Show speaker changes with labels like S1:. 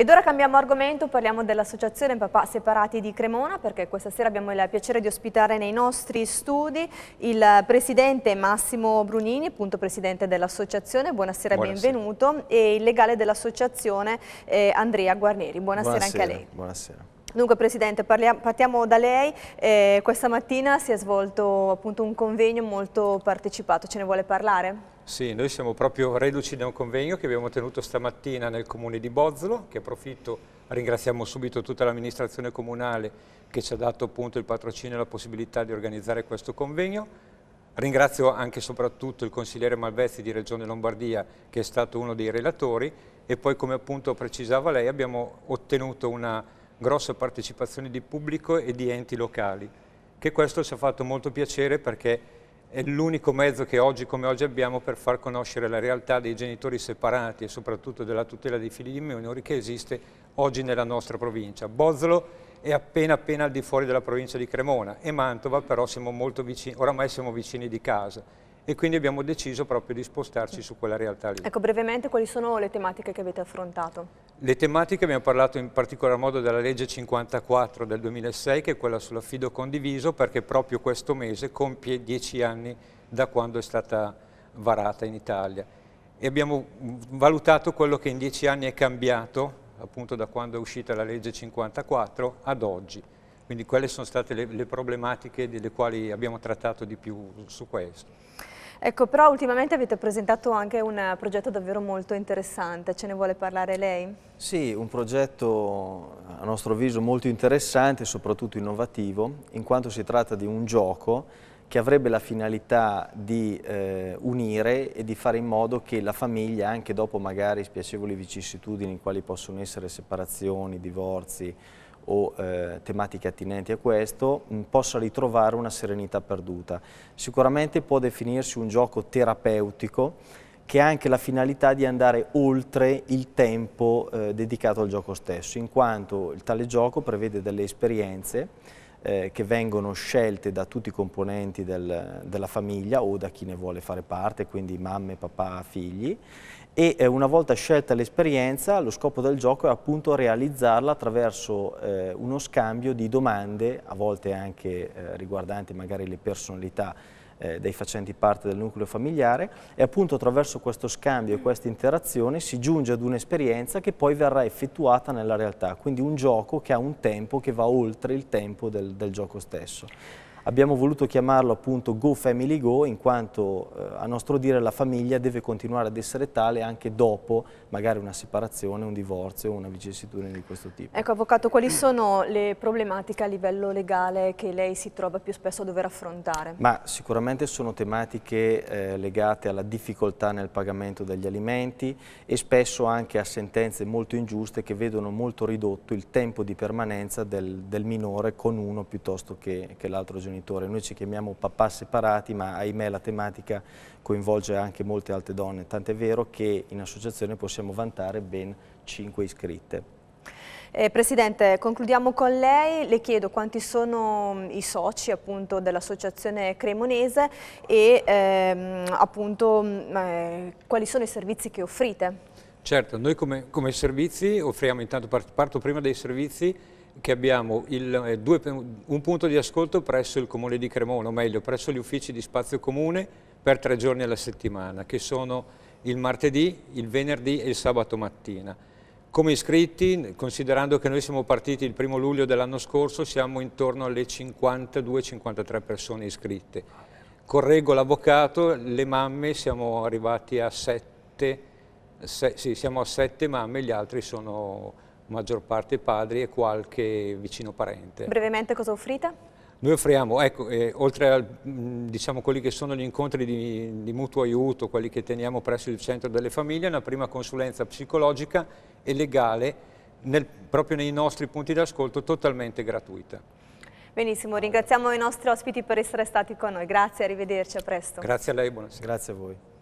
S1: Ed ora cambiamo argomento, parliamo dell'Associazione Papà Separati di Cremona perché questa sera abbiamo il piacere di ospitare nei nostri studi il presidente Massimo Brunini, appunto presidente dell'associazione, buonasera e benvenuto, e il legale dell'associazione eh, Andrea Guarneri, buonasera, buonasera, anche a lei. Buonasera. Dunque Presidente, parliamo, partiamo da lei. Eh, questa mattina si è svolto appunto un convegno molto partecipato, ce ne vuole parlare?
S2: Sì, noi siamo proprio reduci da un convegno che abbiamo tenuto stamattina nel comune di Bozzolo, che approfitto, ringraziamo subito tutta l'amministrazione comunale che ci ha dato appunto il patrocinio e la possibilità di organizzare questo convegno. Ringrazio anche e soprattutto il consigliere Malvezzi di Regione Lombardia che è stato uno dei relatori e poi come appunto precisava lei abbiamo ottenuto una grossa partecipazione di pubblico e di enti locali che questo ci ha fatto molto piacere perché è l'unico mezzo che oggi come oggi abbiamo per far conoscere la realtà dei genitori separati e soprattutto della tutela dei figli di minori che esiste oggi nella nostra provincia. Bozzolo è appena appena al di fuori della provincia di Cremona e Mantova però siamo molto vicini, oramai siamo vicini di casa e quindi abbiamo deciso proprio di spostarci su quella realtà lì. Ecco
S1: brevemente quali sono le tematiche che avete affrontato?
S2: Le tematiche abbiamo parlato in particolar modo della legge 54 del 2006 che è quella sull'affido condiviso perché proprio questo mese compie dieci anni da quando è stata varata in Italia e abbiamo valutato quello che in dieci anni è cambiato appunto da quando è uscita la legge 54 ad oggi. Quindi quelle sono state le, le problematiche delle quali abbiamo trattato di più su questo.
S1: Ecco, però ultimamente avete presentato anche un progetto davvero molto interessante, ce ne vuole parlare lei?
S3: Sì, un progetto a nostro avviso molto interessante e soprattutto innovativo, in quanto si tratta di un gioco che avrebbe la finalità di eh, unire e di fare in modo che la famiglia, anche dopo magari spiacevoli vicissitudini, quali possono essere separazioni, divorzi, o eh, tematiche attinenti a questo, mh, mm, possa ritrovare una serenità perduta. Sicuramente può definirsi un gioco terapeutico che ha anche la finalità di andare oltre il tempo eh, dedicato al gioco stesso, in quanto il tale gioco prevede delle esperienze eh, che vengono scelte da tutti i componenti del, della famiglia o da chi ne vuole fare parte, quindi mamme, papà, figli. E eh, una volta scelta l'esperienza, lo scopo del gioco è appunto realizzarla attraverso eh, uno scambio di domande, a volte anche eh, riguardanti magari le personalità eh, dei facenti parte del nucleo familiare e appunto attraverso questo scambio e questa interazione si giunge ad un'esperienza che poi verrà effettuata nella realtà, quindi un gioco che ha un tempo che va oltre il tempo del, del gioco stesso. Abbiamo voluto chiamarlo appunto Go Family Go in quanto eh, a nostro dire la famiglia deve continuare ad essere tale anche dopo magari una separazione, un divorzio, o una vicissitudine di questo tipo.
S1: Ecco Avvocato, quali sono le problematiche a livello legale che lei si trova più spesso a dover affrontare?
S3: Ma sicuramente sono tematiche eh, legate alla difficoltà nel pagamento degli alimenti e spesso anche a sentenze molto ingiuste che vedono molto ridotto il tempo di permanenza del, del minore con uno piuttosto che, che l'altro genitore contenitore. Noi ci chiamiamo papà separati, ma ahimè la tematica coinvolge anche molte altre donne, tant'è vero che in associazione possiamo vantare ben 5 iscritte.
S1: Eh, Presidente, concludiamo con lei. Le chiedo quanti sono mm, i soci dell'associazione cremonese e ehm, appunto, mm, eh, quali sono i servizi che offrite.
S2: Certo, noi come, come servizi offriamo, intanto parto prima dei servizi, che abbiamo il, eh, due, un punto di ascolto presso il Comune di Cremona, o meglio presso gli uffici di Spazio Comune per tre giorni alla settimana, che sono il martedì, il venerdì e il sabato mattina. Come iscritti, considerando che noi siamo partiti il primo luglio dell'anno scorso, siamo intorno alle 52-53 persone iscritte. Correggo l'avvocato, le mamme siamo arrivati a 7, se, sì, mamme, gli altri sono maggior parte padri e qualche vicino parente.
S1: Brevemente cosa offrite?
S2: Noi offriamo, ecco, eh, oltre a mm, diciamo, quelli che sono gli incontri di, di, mutuo aiuto, quelli che teniamo presso il centro delle famiglie, una prima consulenza psicologica e legale nel, proprio nei nostri punti d'ascolto totalmente gratuita.
S1: Benissimo, ringraziamo i nostri ospiti per essere stati con noi, grazie, arrivederci, a presto.
S3: Grazie a lei, buonasera. Grazie a voi.